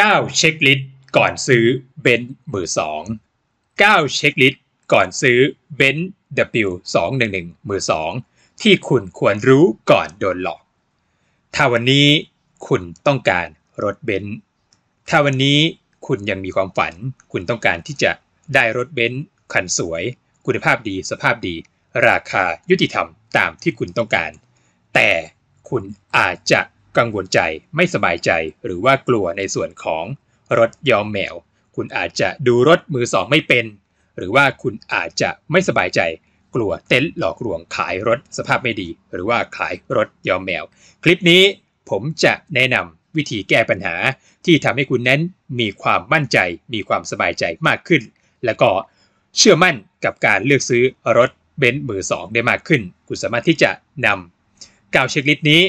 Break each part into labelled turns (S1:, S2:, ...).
S1: 9 เช็คลิสต์ก่อนซื้อเบนซ์มือสอง9เช็คลิสต์ก่อนซื้อเบนซ์ W211 มือสองที่คุณควรรู้ก่อนโดนหลอก ถ้าวันนี้คุณต้องการรถเบนซ์ถ้าวันนี้คุณยังมีความฝัน คุณต้องการที่จะได้รถเบนซ์คันสวย คุณภาพดีสภาพดี ราคายุติธรรมตามที่คุณต้องการ แต่คุณอาจจะกังวลใจไม่สบายใจหรือว่ากลัวในส่วนของรถยอมแมว คุณอาจจะดูรถมือสอง ไม่เป็น หรือว่าคุณอาจจะไม่สบายใจ กลัวเต็นท์หลอกลวงขายรถสภาพไม่ดี หรือว่าขายรถยอมแมว คลิปนี้ผมจะแนะนำวิธีแก้ปัญหา ที่ทำให้คุณนั้นมีความมั่นใจมีความสบายใจมากขึ้น และก็เชื่อมั่นกับการเลือกซื้อรถเบนซ์มือสอง ได้มากขึ้น คุณสามารถที่จะนำกาวเช็คลิสต์นี้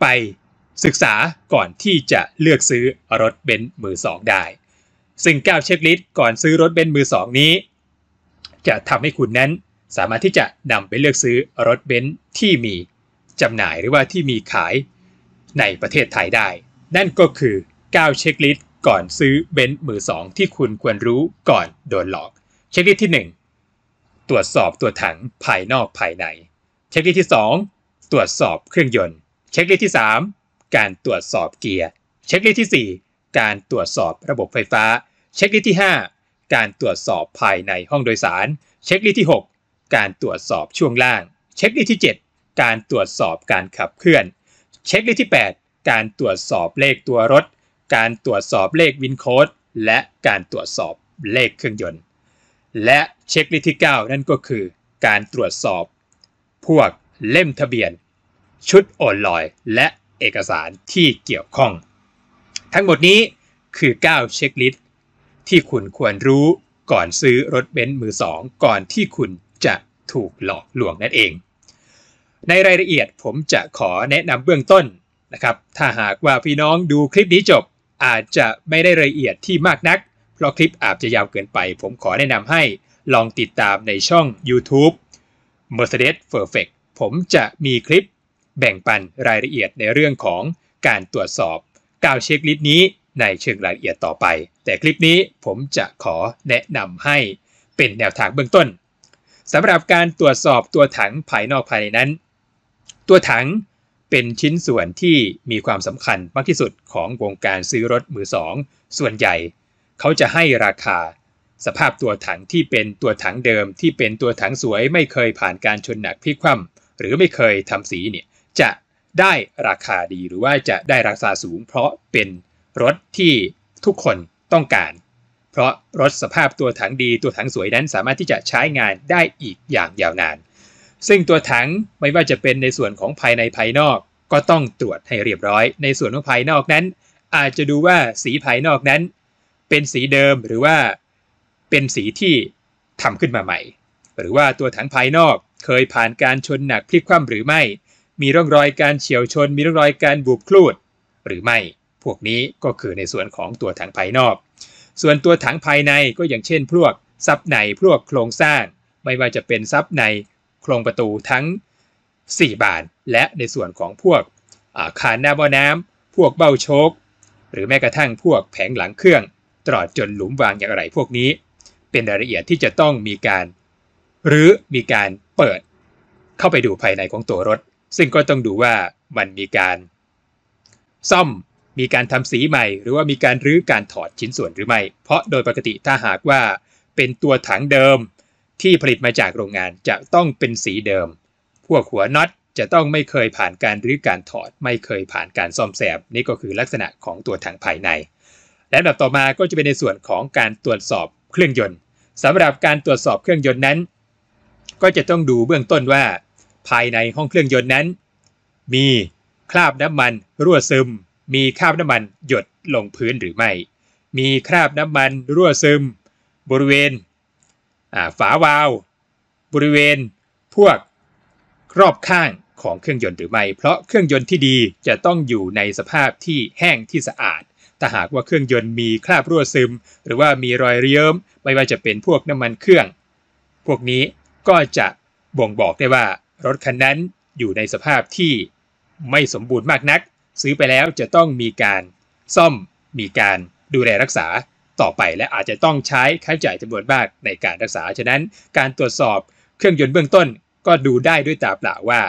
S1: ไปศึกษาก่อนที่จะเลือกซื้อรถเบนซ์มือสองได้ซึ่ง9เช็คลิสต์ก่อนซื้อรถเบนซ์มือสองนี้ จะทำให้คุณนั้นสามารถที่จะนำไปเลือกซื้อรถเบนซ์ที่มีจำหน่ายหรือว่าที่มีขายในประเทศไทยได้ นั่นก็คือ 9 เช็คลิสต์ก่อนซื้อเบนซ์มือสองที่คุณควรรู้ก่อนโดนหลอก เช็คลิสต์ที่ 1 ตรวจสอบตัวถังภายนอกภายใน เช็คลิสต์ที่ 2 ตรวจสอบเครื่องยนต์เช็คลิสที่3การตรวจสอบเกียร์ เช็คลิสที่4 การตรวจสอบระบบไฟฟ้า เช็คลิสที่ 5 การตรวจสอบภายในห้องโดยสาร เช็คลิสที่6 การตรวจสอบช่วงล่าง เช็คลิสที่7 การตรวจสอบการขับเคลื่อน เช็คลิสที่8 การตรวจสอบเลขตัวรถ การตรวจสอบเลขวินโค้ด และการตรวจสอบเลขเครื่องยนต์ และเช็คลิสที่9นั่นก็คือ การตรวจสอบ พวกเล่มทะเบียนชุดโอนลอยและเอกสารที่เกี่ยวข้อง ทั้งหมดนี้คือ 9 เช็คลิสต์ที่คุณควรรู้ก่อนซื้อรถเบนซ์มือสองก่อนที่คุณจะถูกหลอกลวงนั่นเอง ในรายละเอียดผมจะขอแนะนำเบื้องต้นนะครับ ถ้าหากว่าพี่น้องดูคลิปนี้จบอาจจะไม่ได้รายละเอียดที่มากนัก เพราะคลิปอาจจะยาวเกินไป ผมขอแนะนำให้ ลองติดตามในช่อง YouTube Mercedes Perfect ผมจะมีคลิปแบ่งปันรายละเอียดในเรื่องของการตรวจสอบกล่าวเช็คลิสต์นี้ ในเชิงรายละเอียดต่อไป แต่คลิปนี้ผมจะขอแนะนำให้เป็นแนวทางเบื้องต้นสำหรับการตรวจสอบตัวถังภายนอกภายในนั้น ตัวถังเป็นชิ้นส่วนที่มีความสำคัญมากที่สุดของวงการซื้อรถมือสองส่วนใหญ่ เขาจะให้ราคา สภาพตัวถังที่เป็นตัวถังเดิมที่เป็นตัวถังสวยไม่เคยผ่านการชนหนักพิคว่ำหรือไม่เคยทำสีเนี่ยจะได้ราคาดีหรือว่าจะได้ราคาสูง เพราะเป็นรถที่ทุกคนต้องการ เพราะรถสภาพตัวถังดีตัวถังสวยนั้น สามารถที่จะใช้งานได้อีกอย่างยาวนาน ซึ่งตัวถังไม่ว่าจะเป็นในส่วนของภายในภายนอก ก็ต้องตรวจให้เรียบร้อย ในส่วนของภายนอกนั้น อาจจะดูว่าสีภายนอกนั้น เป็นสีเดิมหรือว่าเป็นสีที่ทำขึ้นมาใหม่ หรือว่าตัวถังภายนอกเคยผ่านการชนหนักพลิกคว่ำหรือไม่มีร่องรอยการเฉียวชน มีร่องรอยการบุบคลูด หรือไม่ พวกนี้ก็คือในส่วนของตัวถังภายนอก ส่วนตัวถังภายในก็อย่างเช่น พวกซับในพวกโครงสร้าง ไม่ว่าจะเป็นซับในโครงประตูทั้ง 4 บาน และในส่วนของพวกคานหน้าบ่อน้ำ พวกเบ้าโชก หรือแม้กระทั่งพวกแผงหลังเครื่อง ตลอดจนหลุมวางอย่างไรพวกนี้ เป็นรายละเอียดที่จะต้องมีการหรือมีการเปิดเข้าไปดูภายในของตัวรถซึ่งก็ต้องดูว่ามันมีการ ซ่อมมีการทำสีใหม่ หรือว่ามีการรื้อการถอดชิ้นส่วนหรือไม่ เพราะโดยปกติถ้าหากว่า เป็นตัวถังเดิมที่ผลิตมาจากโรงงานจะต้องเป็นสีเดิม พวกหัวน็อตจะต้องไม่เคยผ่านการรื้อการถอดไม่เคยผ่านการซ่อมแซมนี่ก็คือลักษณะของตัวถังภายใน และแบบต่อมาก็จะเป็นในส่วนของการตรวจสอบเครื่องยนต์สำหรับการตรวจสอบเครื่องยนต์นั้น ก็จะต้องดูเบื้องต้นว่าภายในห้องเครื่องยนต์นั้น มีคราบน้ำมันรั่วซึม มีคราบน้ำมันหยดลงพื้นหรือ ไม่ มีคราบน้ำมันรั่วซึม บริเวณฝาวาล์วบริเวณ พวกรอบข้างของเครื่องยนต์หรือไม่ เพราะเครื่องยนต์ที่ดีจะต้องอยู่ในสภาพที่แห้งที่สะอาดถ้าหากว่าเครื่องยนต์มีคราบรั่วซึม หรือว่ามีรอยเยิ้มไม่ว่าจะเป็นพวกน้ำมันเครื่อง พวกนี้ก็จะบ่งบอกได้ว่ารถคันนั้นอยู่ในสภาพที่ไม่สมบูรณ์มากนัก ซื้อไปแล้วจะต้องมีการซ่อมมีการดูแลรักษาต่อไปและอาจจะต้องใช้ค่าใช้จ่ายจำนวนมากในการรักษาฉะนั้นการตรวจสอบเครื่องยนต์เบื้องต้นก็ดูได้ด้วยตาเปล่าว่า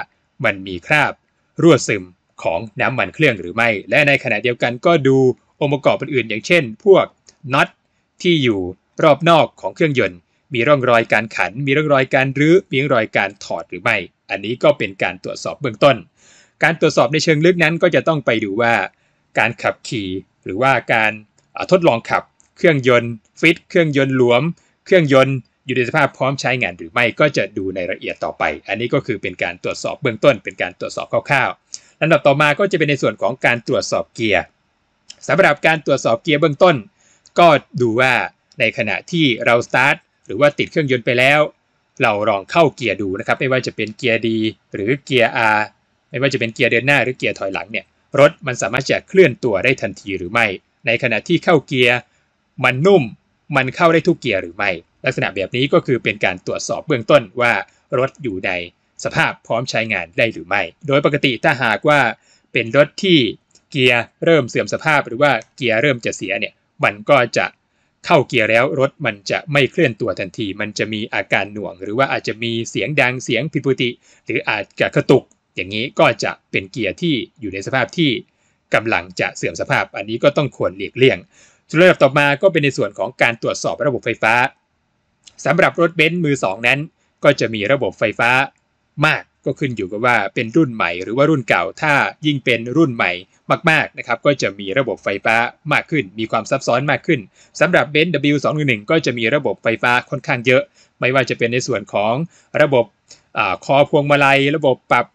S1: มันมีคราบรั่วซึมของน้ำมันเครื่องหรือไม่ และในขณะเดียวกันก็ดูองค์ประกอบอื่นๆอย่างเช่น พวกน็อตที่อยู่รอบนอกของเครื่องยนต์มีร่องรอยการขัน มีร่องรอยการรื้อมีร่องรอยการถอดหรือไม่อันนี้ก็เป็นการตรวจสอบเบื้องต้น การตรวจสอบในเชิงลึกนั้น ก็จะต้องไปดูว่า การขับขี่ หรือว่าการทดลองขับ เครื่องยนต์ฟิตเครื่องยนต์หลวม เครื่องยนต์อยู่ในสภาพพร้อมใช้งานหรือไม่ก็จะดูในรายละเอียดต่อไป อันนี้ก็คือเป็นการตรวจสอบเบื้องต้น เป็นการตรวจสอบคร่าวๆลำดับต่อมาก็จะเป็นในส่วนของการตรวจสอบเกียร์สำหรับการตรวจสอบเกียร์เบื้องต้น ก็ดูว่าในขณะที่เราสตาร์ทหรือว่าติดเครื่องยนต์ไปแล้วเราลองเข้าเกียร์ดูนะครับไม่ว่าจะเป็นเกียร์ดี หรือเกียร์อาไม่ว่าจะเป็นเกียร์เดินหน้าหรือเกียร์ถอยหลังเนี่ยรถมันสามารถจะเคลื่อนตัวได้ทันทีหรือไม่ ในขณะที่เข้าเกียร์มันนุ่มมันเข้าได้ทุกเกียร์หรือไม่ ลักษณะแบบนี้ก็คือเป็นการตรวจสอบเบื้องต้นว่ารถอยู่ในสภาพพร้อมใช้งานได้หรือไม่ โดยปกติถ้าหากว่าเป็นรถที่เกียร์เริ่มเสื่อมสภาพหรือว่าเกียร์เริ่มจะเสียเนี่ยมันก็จะเข้าเกียร์แล้วรถมันจะไม่เคลื่อนตัวทันที มันจะมีอาการหน่วง หรือว่าอาจจะมีเสียงดังเสียงผิดปกติ หรืออาจจะกระตุก อย่างนี้ก็จะเป็นเกียร์ที่อยู่ในสภาพที่กำลังจะเสื่อมสภาพ อันนี้ก็ต้องควรหลีกเลี่ยงส่วนระดับต่อมาก็เป็นในส่วนของการตรวจสอบระบบไฟฟ้า สำหรับรถเบนซ์มือ 2 นั้นก็จะมีระบบไฟฟ้ามากก็ขึ้นอยู่กับว่าเป็นรุ่นใหม่หรือว่ารุ่นเก่า ถ้ายิ่งเป็นรุ่นใหม่มากๆนะครับก็จะมีระบบไฟฟ้ามากขึ้น มีความซับซ้อนมากขึ้น สำหรับเบนซ์ W211 ก็จะมีระบบไฟฟ้าค่อนข้างเยอะ ไม่ว่าจะเป็นในส่วนของระบบอคอพวงมาลัย ระบบปรับ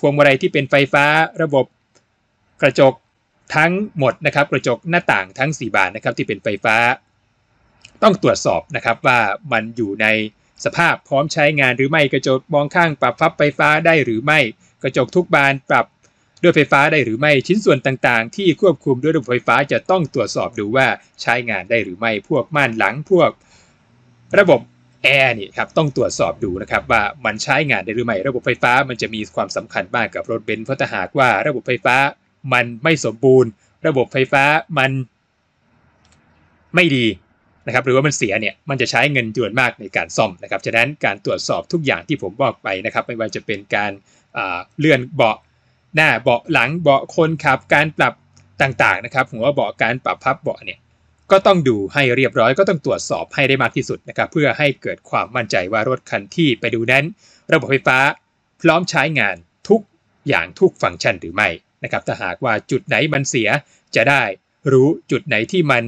S1: พวงมาลัยที่เป็นไฟฟ้า ระบบกระจกทั้งหมดนะครับกระจกหน้าต่างทั้ง 4 บานนะครับที่เป็นไฟฟ้า ต้องตรวจสอบนะครับว่ามันอยู่ในสภาพพร้อมใช้งานหรือไม่กระจกมองข้างปรับพับไฟฟ้าได้หรือไม่กระจกทุกบานปรับด้วยไฟฟ้าได้หรือไม่ชิ้นส่วนต่างๆ ที่ควบคุมด้วยระบบไฟฟ้า จะต้องตรวจสอบดูว่าใช้งานได้หรือไม่พวกม่านหลังพวก ระบบแอร์นี่ครับต้องตรวจสอบดูนะครับว่ามันใช้งานได้หรือไม่ระบบไฟฟ้ามันจะมีความสำคัญมากกับรถเบนซ์เพราะถ้าหากว่าระบบไฟฟ้ามันไม่สมบูรณ์ ระบบไฟฟ้ามันไม่ดีนะครับหรือว่ามันเสียเนี่ยมันจะใช้เงินจวนมากในการซ่อมนะครับฉะนั้นการตรวจสอบทุกอย่างที่ผมบอกไปนะครับ ไม่ว่าจะเป็นการเลื่อนเบาะหน้าเบาะหลังเบาะคนขับ การปรับต่างๆนะครับผมว่าเบาะการปรับพับเบาะเนี่ยก็ต้องดูให้เรียบร้อยก็ต้องตรวจสอบให้ได้มากที่สุดนะครับเพื่อให้เกิดความมั่นใจว่ารถคันที่ไปดูนั้น ระบบไฟฟ้าพร้อมใช้งานทุกอย่างทุกฟังก์ชันหรือไม่นะครับถ้าหากว่าจุดไหนมันเสียจะได้รู้จุดไหนที่มัน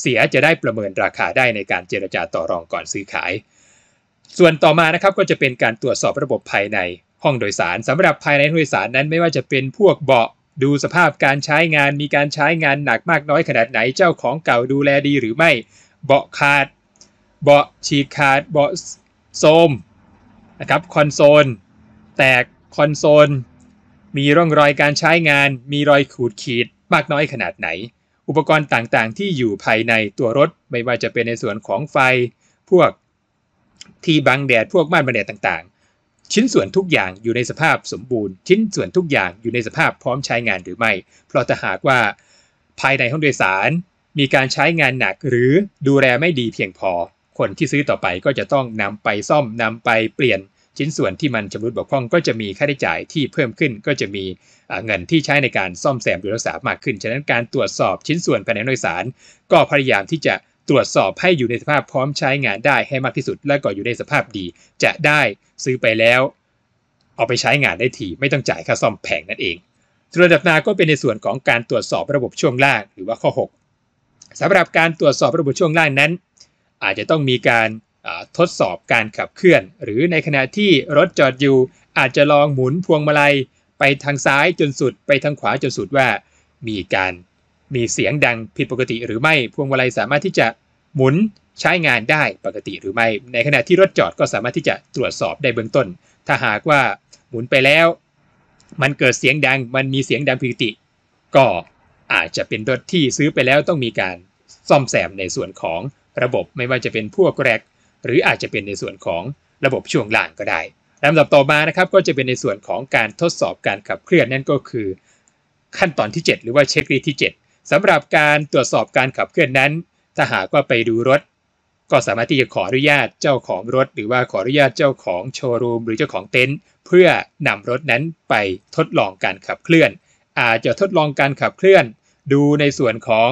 S1: เสีย จะได้ประเมินราคาได้ในการเจรจาต่อรองก่อนซื้อขาย ส่วนต่อมานะครับก็จะเป็นการตรวจสอบระบบภายในห้องโดยสาร สำหรับภายในห้องโดยสารนั้นไม่ว่าจะเป็นพวกเบาะดูสภาพการใช้งาน มีการใช้งานหนักมากน้อยขนาดไหนเจ้าของเก่าดูแลดี หรือไม่เบาะขาดเบาะฉีกขาดเบาะโซมนะครับคอนโซลแตกคอนโซลมีร่องรอยการใช้งานมีรอยขูดขีด มากน้อยขนาดไหนอุปกรณ์ต่างๆที่อยู่ภายในตัวรถไม่ว่าจะเป็นในส่วนของไฟพวกที่บังแดดพวกม่านบังแดดต่างๆ ชิ้นส่วนทุกอย่างอยู่ในสภาพสมบูรณ์ ชิ้นส่วนทุกอย่างอยู่ในสภาพพร้อมใช้งานหรือไม่เพราะถ้าหากว่าภายในห้องโดยสาร มีการใช้งานหนักหรือดูแลไม่ดีเพียงพอ คนที่ซื้อต่อไปก็จะต้องนำไปซ่อมนำไปเปลี่ยนชิ้นส่วนที่มันชำรุดบกพร่องก็จะมีค่าใช้จ่ายที่เพิ่มขึ้นก็จะมีเงินที่ใช้ในการซ่อมแซมหรือรักษามากขึ้น ฉะนั้นการตรวจสอบชิ้นส่วนภายในโดยสาร ก็พยายามที่จะตรวจสอบให้อยู่ในสภาพพร้อมใช้งานได้ให้มากที่สุด และก็อยู่ในสภาพดีจะได้ซื้อไปแล้วเอาไปใช้งานได้ทีไม่ต้องจ่ายค่าซ่อมแพงนั่นเองวระดับนาก็เป็นในส่วนของการตรวจสอบระบบช่วงล่างหรือว่าข้อ 6 สำหรับการตรวจสอบระบบช่วงล่างนั้น อาจจะต้องมีการทดสอบการขับเคลื่อน หรือในขณะที่รถจอดอยู่ อาจจะลองหมุนพวงมาลัยไปทางซ้ายจนสุดไปทางขวาจนสุดว่า มีการมีเสียงดังผิดปกติหรือไม่พวงมาลัยสามารถที่จะหมุนใช้งานได้ปกติหรือไม่ในขณะที่รถจอดก็สามารถที่จะตรวจสอบได้เบื้องต้น ถ้าหากว่าหมุนไปแล้ว มันเกิดเสียงดัง มันมีเสียงดังผิดปกติ ก็อาจจะเป็นรถที่ซื้อไปแล้วต้องมีการซ่อมแซมในส่วนของระบบไม่ว่าจะเป็นพวกแรกหรืออาจจะเป็นในส่วนของระบบช่วงล่างก็ได้ลำดับต่อมานะครับก็จะเป็นในส่วนของการทดสอบการขับเคลื่อนนั่นก็คือ ขั้นตอนที่ 7 หรือว่าเช็คลิสที่ 7 สำหรับการตรวจสอบการขับเคลื่อนนั้นถ้าหากว่าไปดูรถ ก็สามารถที่จะขออนุญาตเจ้าของรถ หรือว่าขออนุญาตเจ้าของโชว์รูมหรือเจ้าของเต็นท์เพื่อนำรถนั้นไปทดลองการขับเคลื่อน อาจจะทดลองการขับเคลื่อน ดูในส่วนของ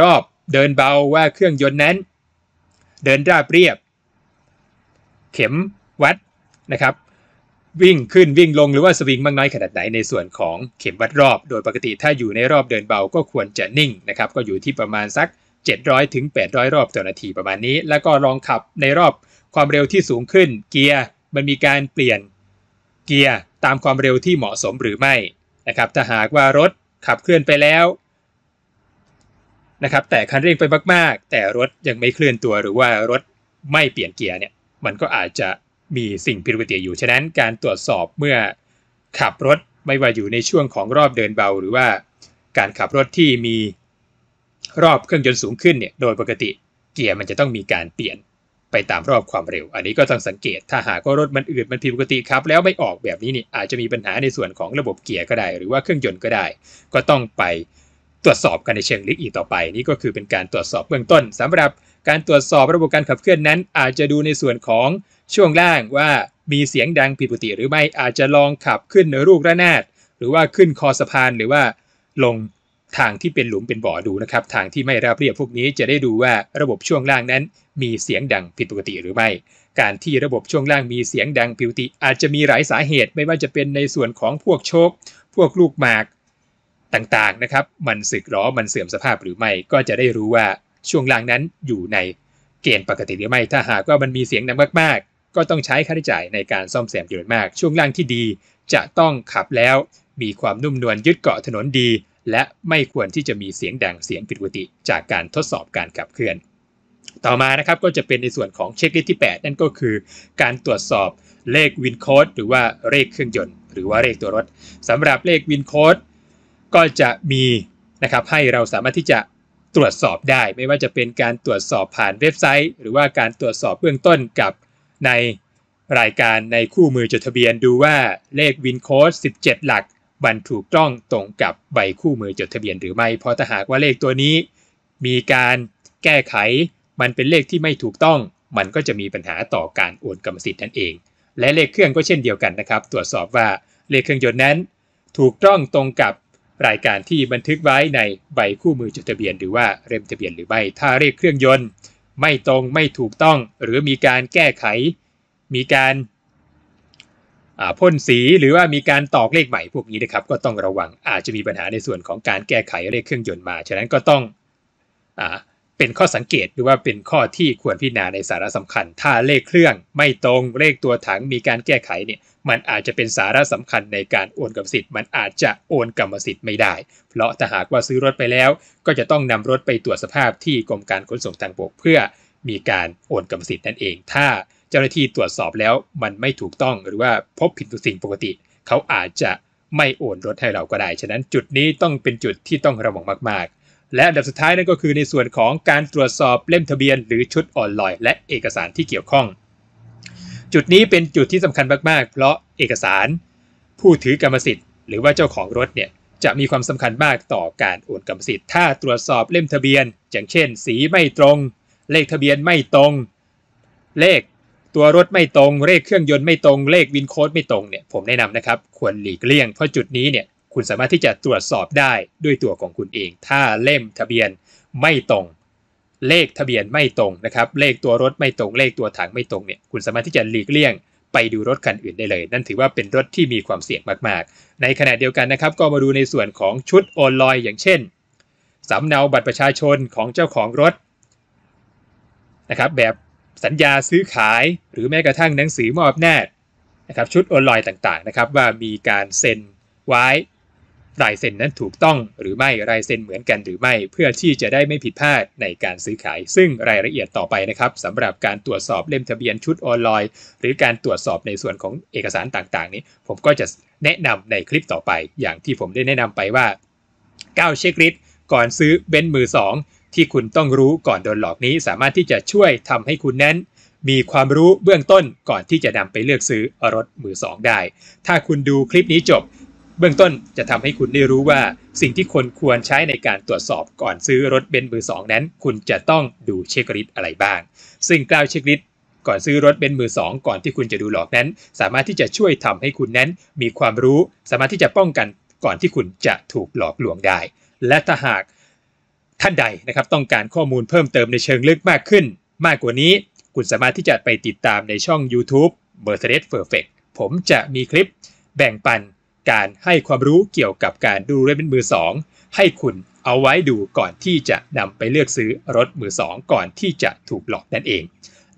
S1: รอบเดินเบาว่าเครื่องยนต์นั้น เดินราบเรียบ เข็มวัดนะครับวิ่งขึ้นวิ่งลงหรือว่าสวิงมากน้อยขนาดไหนในส่วนของเข็มวัดรอบ โดยปกติถ้าอยู่ในรอบเดินเบาก็ควรจะนิ่งนะครับก็อยู่ที่ประมาณสัก 700ถึง800 รอบต่อนาทีประมาณนี้ แล้วก็ลองขับในรอบความเร็วที่สูงขึ้นเกียร์มันมีการเปลี่ยนเกียร์ตามความเร็วที่เหมาะสมหรือไม่นะครับถ้าหากว่ารถขับเคลื่อนไปแล้วนะครับแต่คันเร่งไปมาก ๆ แต่รถยังไม่เคลื่อนตัว หรือว่ารถไม่เปลี่ยนเกียร์เนี่ยมันก็อาจจะมีสิ่งผิดปกติอยู่ ฉะนั้นการตรวจสอบเมื่อขับรถไม่ว่าอยู่ในช่วงของรอบเดินเบา หรือว่าการขับรถที่มีรอบเครื่องยนต์สูงขึ้นเนี่ย โดยปกติเกียร์มันจะต้องมีการเปลี่ยนไปตามรอบความเร็ว อันนี้ก็ต้องสังเกต ถ้าหากว่ารถมันอืดมันผิดปกติครับแล้วไม่ออกแบบนี้นี่อาจจะมีปัญหาในส่วนของระบบเกียร์ก็ได้ หรือว่าเครื่องยนต์ก็ได้ ก็ต้องไปตรวจสอบกันในเชิงลึกอีกต่อไป นี่ก็คือเป็นการตรวจสอบเบื้องต้น สำหรับการตรวจสอบระบบการขับเคลื่อนนั้น อาจจะดูในส่วนของช่วงล่างว่ามีเสียงดังผิดปกติหรือไม่อาจจะลองขับขึ้นลูกระนาด หรือว่าขึ้นคอสะพานหรือว่าลงทางที่เป็นหลุมเป็นบ่อดูนะครับทางที่ไม่ราบเรียบพวกนี้จะได้ดูว่าระบบช่วงล่างนั้นมีเสียงดังผิดปกติหรือไม่ การที่ระบบช่วงล่างมีเสียงดังผิดปกติ อาจจะมีหลายสาเหตุไม่ว่าจะเป็นในส่วนของพวกโชคพวกลูกหมากต่างๆนะครับมันสึกหรอมันเสื่อมสภาพหรือไม่ ก็จะได้รู้ว่าช่วงล่างนั้นอยู่ในเกณฑ์ปกติหรือไม่ถ้าหากว่ามันมีเสียงดังมากก็ต้องใช้ค่าใช้จ่ายในการซ่อมแซมเยอะมาก ช่วงล่างที่ดี จะต้องขับแล้วมีความนุ่มนวลยึดเกาะถนนดี และไม่ควรที่จะมีเสียงดังเสียงผิดปกติ จากการทดสอบการขับเคลื่อน ต่อมานะครับก็จะเป็นในส่วนของเช็คลิสต์ที่ 8 นั่นก็คือการตรวจสอบเลขวินโคดหรือว่าเลขเครื่องยนต์หรือว่าเลขตัวรถ สำหรับเลขวินโคดก็จะมีนะครับให้เราสามารถที่จะตรวจสอบได้ ไม่ว่าจะเป็นการตรวจสอบผ่านเว็บไซต์ หรือว่าการตรวจสอบเบื้องต้นกับในรายการในคู่มือจดทะเบียนดูว่าเลขวินโค้ด17 หลัก มันถูกต้องตรงกับใบคู่มือจดทะเบียนหรือไม่ เพราะถ้าหากว่าเลขตัวนี้ มีการแก้ไขมันเป็นเลขที่ไม่ถูกต้องมันก็จะมีปัญหาต่อการโอนกรรมสิทธิ์นั่นเอง และเลขเครื่องก็เช่นเดียวกันนะครับตรวจสอบว่าเลขเครื่องยนต์นั้น ถูกต้องตรงกับรายการที่บันทึกไว้ในใบคู่มือจดทะเบียนหรือว่าเล่มทะเบียนหรือไม่ถ้าเลขเครื่องยนต์ไม่ตรงไม่ถูกต้องหรือมีการแก้ไข มีการพ่นสีหรือว่ามีการตอกเลขใหม่ พวกนี้นะครับ ก็ต้องระวังอาจจะมีปัญหาในส่วนของการแก้ไข เลขเครื่องยนต์มา ฉะนั้นก็ต้องอเป็นข้อสังเกตหรือว่าเป็นข้อที่ควรพิจารณาในสาระสำคัญ ถ้าเลขเครื่องไม่ตรง เลขตัวถังมีการแก้ไขเนี่ย มันอาจจะเป็นสาระสำคัญในการโอนกรรมสิทธิ์ มันอาจจะโอนกรรมสิทธิ์ไม่ได้ เพราะถ้าหากว่าซื้อรถไปแล้ว ก็จะต้องนำรถไปตรวจสภาพที่กรมการขนส่งทางบกเพื่อ มีการโอนกรรมสิทธิ์นั่นเอง ถ้า เจ้าหน้าที่ตรวจสอบแล้วมันไม่ถูกต้องหรือว่าพบผิดสิ่งปกติ เขาอาจจะไม่โอนรถให้เราก็ได้ ฉะนั้นจุดนี้ต้องเป็นจุดที่ต้องระวังมาก ๆและอันดับสุดท้ายนั่นก็คือในส่วนของการตรวจสอบเล่มทะเบียน หรือชุดอ่อนลอยและเอกสารที่เกี่ยวข้อง จุดนี้เป็นจุดที่สำคัญมากๆ เพราะเอกสารผู้ถือกรรมสิทธิ์หรือว่าเจ้าของรถเนี่ยจะมีความสำคัญมากต่อการโอนกรรมสิทธิ์ถ้าตรวจสอบเล่มทะเบียน อย่างเช่น สีไม่ตรง เลขทะเบียนไม่ตรง เลขตัวรถไม่ตรงเลขเครื่องยนต์ไม่ตรง เลขวินโค้ดไม่ตรงเนี่ยผมแนะนำนะครับควรหลีกเลี่ยงเพราะจุดนี้เนี่ยคุณสามารถที่จะตรวจสอบได้ด้วยตัวของคุณเอง ถ้าเล่มทะเบียนไม่ตรง เลขทะเบียนไม่ตรงนะครับ เลขตัวรถไม่ตรง เลขตัวถังไม่ตรงเนี่ย คุณสามารถที่จะหลีกเลี่ยงไปดูรถคันอื่นได้เลย นั่นถือว่าเป็นรถที่มีความเสี่ยงมาก ๆ ในขณะเดียวกันนะครับ ก็มาดูในส่วนของชุดโอนลอยอย่างเช่น สำเนาบัตรประชาชนของเจ้าของรถนะครับ แบบสัญญาซื้อขายหรือแม้กระทั่งหนังสือมอบแนานะครับ ชุดโอนลอยต่างๆนะครับว่ามีการเซ็นไว้ลายเซ็นนั้นถูกต้องหรือไม่ลายเซ็นเหมือนกันหรือไม่ เพื่อที่จะได้ไม่ผิดพลาดในการซื้อขาย ซึ่งรายละเอียดต่อไปนะครับสำหรับการตรวจสอบเล่มทะเบียนชุดออนไลน์หรือการตรวจสอบในส่วนของเอกสารต่าง ๆ นี้ ผมก็จะแนะนำในคลิปต่อไป อย่างที่ผมได้แนะนำไปว่า9เช็คลิสต์ก่อนซื้อเบนซ์มือ 2 ที่คุณต้องรู้ก่อนโดนหลอกนี้ สามารถที่จะช่วยทำให้คุณนั้น มีความรู้เบื้องต้นก่อนที่จะนำไปเลือกซื้อรถมือสองได้ ถ้าคุณดูคลิปนี้จบเบื้องต้นจะทำให้คุณได้รู้ว่าสิ่งที่คนควรใช้ในการตรวจสอบก่อนซื้อรถเบนซ์มือสองนั้นคุณจะต้องดูเช็คลิสอะไรบ้าง ซึ่งกล่าวเช็คลิสก่อนซื้อรถเบนซ์มือสองก่อนที่คุณจะดูหลอกนั้น สามารถที่จะช่วยทำให้คุณนั้นมีความรู้ สามารถที่จะป้องกันก่อนที่คุณจะถูกหลอกลวงได้ และถ้าหากท่านใดนะครับต้องการข้อมูลเพิ่มเติมในเชิงลึกมากขึ้น มากกว่านี้คุณสามารถที่จะไปติดตามในช่อง YouTube m e r c e d e s Perfect ผมจะมีคลิปแบ่งปันการให้ความรู้เกี่ยวกับการดูรถเป็นมือสองให้คุณเอาไว้ดูก่อนที่จะนำไปเลือกซื้อรถมือสองก่อนที่จะถูกหลอกนั่นเอง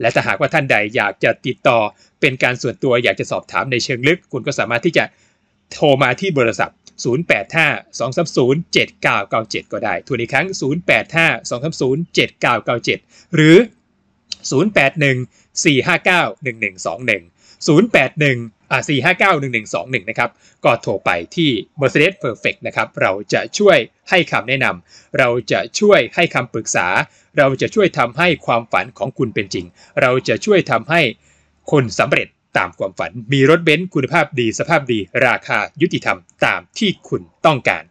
S1: และถ้าหากว่าท่านใดอยากจะติดต่อเป็นการส่วนตัวอยากจะสอบถามในเชิงลึก คุณก็สามารถที่จะโทรมาที่เบอร์โทรศัพท์ 0852307997 ก็ได้ทวนอีกครั้ง 0852307997 หรือ 081 459 1121 081 4591121 นะครับ ก็โทรไปที่ Mercedes Perfect นะครับ เราจะช่วยให้คำแนะนำ เราจะช่วยให้คำปรึกษา เราจะช่วยทำให้ความฝันของคุณเป็นจริง เราจะช่วยทำให้คนสำเร็จตามความฝัน มีรถเบนซ์คุณภาพดีสภาพดี ราคายุติธรรมตามที่คุณต้องการ